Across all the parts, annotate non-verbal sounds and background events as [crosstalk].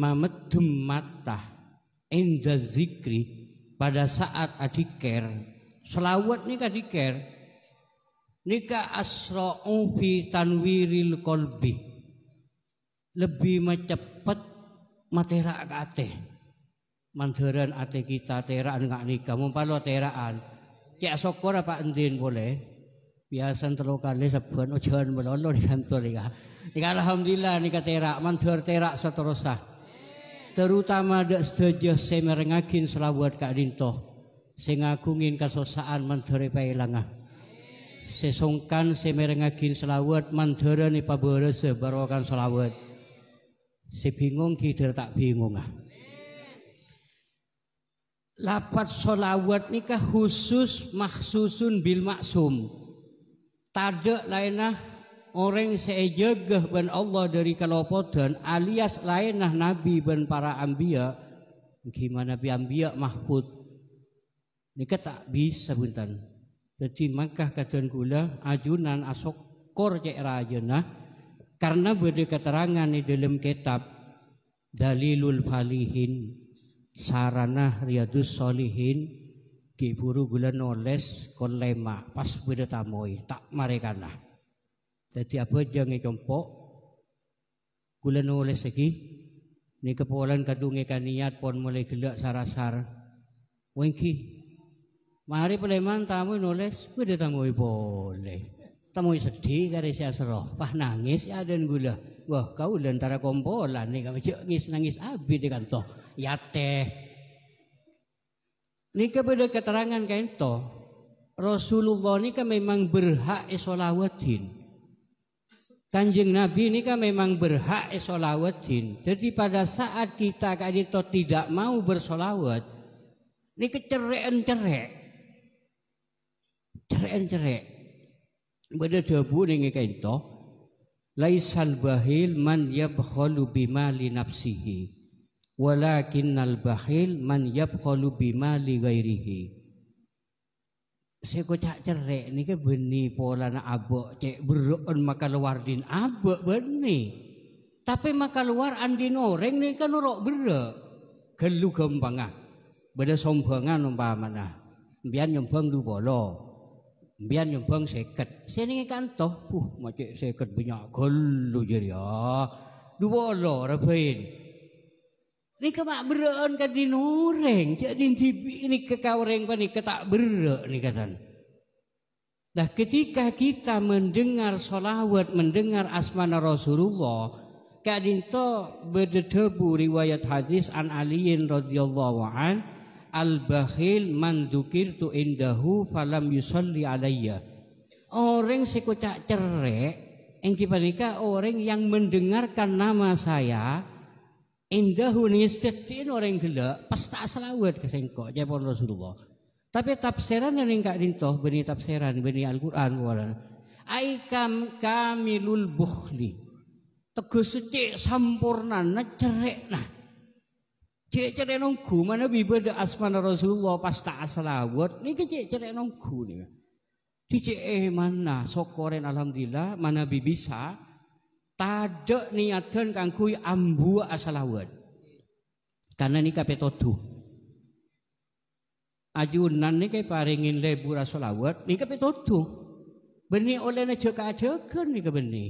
mamedum mata inda zikri pada saat adiker selawat nih kan adiker nika asra'u fi tanwiril qalbi lebih macepet matera kate mandheran ate kita teraan ngak nika mumpalo teraan ya syukur apa endin boleh biasa terlokan ini sebuah ujian menonton di kantor ini. Ini Alhamdulillah ini katerak, terak, mantur terak seterusnya. Terutama ada setuju saya merengakin selawat Kak Dinto. Saya ngakungin kesosaan mantur di pahilangah. Saya sungkan saya merengakin selawat mantur di pabarese barokan selawat. Saya bingung kita tak bingung ah. Lapat solawat nikah khusus maksusun bil maksum tade lainah orang seejegah ben Allah dari dan alias lainah nabi ben para ambia gimana nabi ambia mahput ini kata bisa buntan jadi makah kadang gula, ajunan asok kor cek rajana karena beda keterangan di dalam kitab dalilul falihin sarana riadus solihin ki buru gula noles kon lema pas beda tamoi tak marekana jadi apa jangan jompo gula noles lagi ni kepolan kadungi niat pon mulai gelak sarasar wengki mari peleman tamu noles beda tamoi boleh tamu sedih kare si seroh, pah nangis ya dan gula wah kau lantara kompolan ni kami cek nangis nangis abis di kantor ya teh ini kepada keterangan kain to. Rasulullah ini kan memang berhak esolawatin. Kanjeng Nabi ini kan memang berhak esolawatin. Jadi pada saat kita kain itu tidak mau bersolawat. Ini kecerian cerek. Cerian cerek. Pada debu ini kain to. Laisal bahil man yabkholu bima nafsihi walakinnal bakhil man yabkhalu bima li ghairihi saya kocak cerek ni ke benih pola nak abok cek beruk berun maka luar din abok benih tapi maka luar andin orang ni kan orang beruk gelu gembang ah beda sombongan umpama mana biar nyombong du bolo biar nyombong seket saya ni kan toh puh macam seket banyak gelu ya, ah. du bolo rapin ini kama beran kan di noreng. Jadi ini ke kau kawreng pani tak berak ni kata. Nah ketika kita mendengar solawat, mendengar asmana Rasulullah. Kadin to berdebu riwayat hadis an aliin radhiyallahu an al bakhil mandukir tu indahu falam yusalli alayya. Orang sekocak cerek, engki panika orang yang mendengarkan nama saya, Indah huni setiap orang yang gila, pas tak selawat ke sengko, jepun Rasulullah. Tapi tafsiran yang ingkak dintoh, benih tafsiran, benih Al-Quran, walaupun. Aikam kamilul bukhli. Teguh setiap sampurna, na cerik nah. Cik cerik nungku, mana bibadah asman Rasulullah pas tak selawat. Ni ke cik cerik nungku ni. Cik eh mana, sokoren Alhamdulillah, mana bibisa. bisa tade niatan kangkui ambu asalawat, Karena ni kape totu. Ajunan ni kape paringin lebur asalawat, Ni kape totu. Beni oleh na cekak cekak ni kape ni.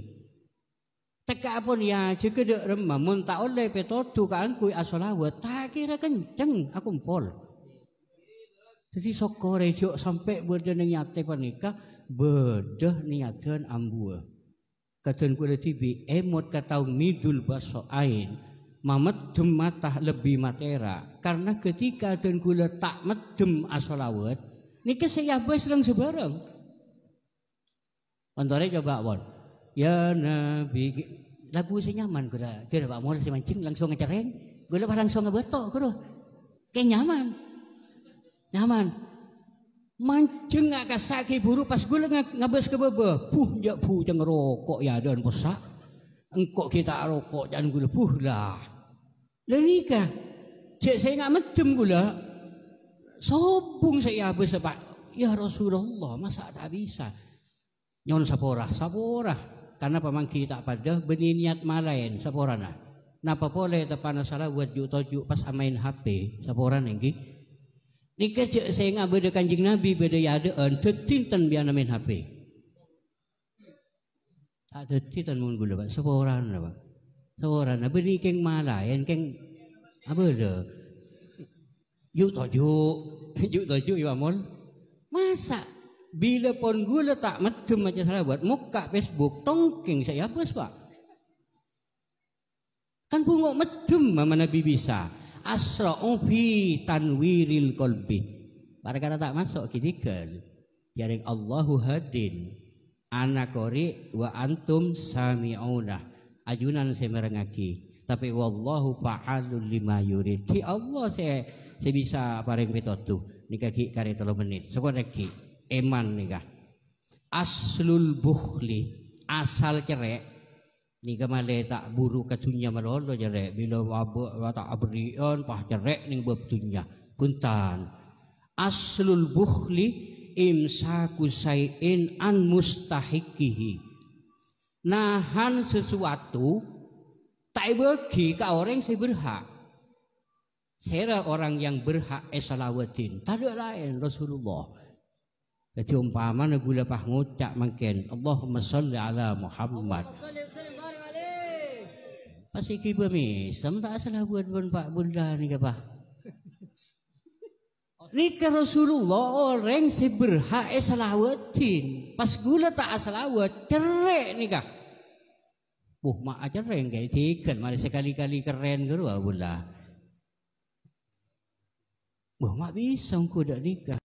Teka pun ya cekak dek rema muntah oleh pe totu kangkui asalawat. Tak kira kenceng aku mpol. Jadi sokorejo sampai berdeh berdenyate panika. berdeh niatan ambu. Kadang kula tibi emot katau midul baso ain mamet dematah lebih matera. Karena ketika dan kula tak medem asalawat. ni saya bos serang sebarang. Antara coba awal. Ya Nabi, lagu saya nyaman kira. Kira Pak Mola saya mancing langsung ngecereng. Gue pak langsung ngebetok kira. Kayak nyaman. Nyaman. Mancing nggak kasak ke buru pas gue lengah ngabes ke bebe. Puh, jak puh, jangan rokok ya dan kosak. Engkau kita rokok jangan gula puh lah. Lari kah? Cik saya nak metem gula. Sobung saya apa sebab? Ya Rasulullah, masa tak bisa? Nyon sapora, sapora. Karena pemang kita pada benih niat malain, sapora nah. Napa boleh tepana salah buat juk tojuk pas main HP, sapora nenggih. Nika cik saya ingat berada kanjing Nabi berada yang ada on eh, tertin tan biar nama HP. Tak tertin tan mungkin gula pak. Sepuluh orang lah pak. Sepuluh orang. Lah? Apa ni keng malah? Yang keng apa le? Yuk tojuk, [laughs] yuk tojuk, yuk amon. Masa bila pon gula tak macam macam salah buat muka Facebook tongking saya apa pak? Kan pun ngok macam mana Nabi bisa asra'u fi tanwiril qalbi para kata tak masuk Kini kan, jaring Allahu hadin anakori wa antum sami sami'una ajunan saya merengaki tapi wallahu fa'alul lima yurid ki Allah saya saya bisa paring tu. nikah ki kari 3 menit sokon ki eman nikah aslul bukhli asal kerek Ni kemale tak buru katunya malolo jerek bila wabuk tak abrion pah jerek ning bebtunya. Kuntan. Aslul bukhli imsaku sayin an mustahikihi. Nahan sesuatu tak bagi ke orang yang berhak. Saya orang yang berhak esalawatin. Tak ada lain Rasulullah. Jadi umpama nak gula pah ngucak mungkin. Allahumma salli ala Muhammad. Pasti kita misam tak salah buat pun pak bunda ni apa? Rika Rasulullah orang si berhak eselawatin. Eh Pas gula tak asalawat, cerek ni kah? Buh mak aja reng kayak tikan, mari sekali-kali keren ke ruah bunda. Buh mak bisa ngkudak nikah.